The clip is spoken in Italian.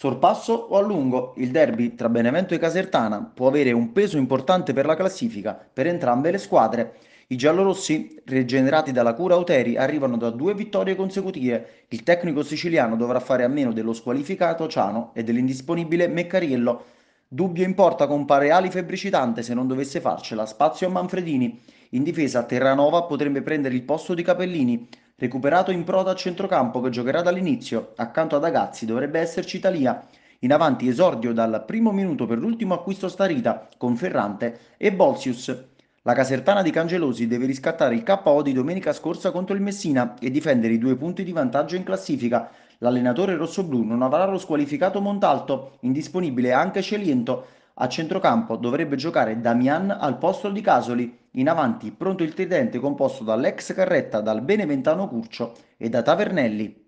Sorpasso o allungo, il derby tra Benevento e Casertana può avere un peso importante per la classifica per entrambe le squadre. I giallorossi, rigenerati dalla cura Uteri, arrivano da due vittorie consecutive. Il tecnico siciliano dovrà fare a meno dello squalificato Ciano e dell'indisponibile Meccariello. Dubbio in porta compare Ali Febbricitante se non dovesse farcela, spazio a Manfredini. In difesa Terranova potrebbe prendere il posto di Capellini. Recuperato in proda a centrocampo che giocherà dall'inizio, accanto ad Agazzi dovrebbe esserci Talia. In avanti esordio dal primo minuto per l'ultimo acquisto starita con Ferrante e Bolsius. La casertana di Cangelosi deve riscattare il KO di domenica scorsa contro il Messina e difendere i due punti di vantaggio in classifica. L'allenatore rossoblù non avrà lo squalificato Montalto, indisponibile anche Celiento, a centrocampo dovrebbe giocare Damian al posto di Casoli, in avanti pronto il tridente composto dall'ex Carretta, dal Beneventano Curcio e da Tavernelli.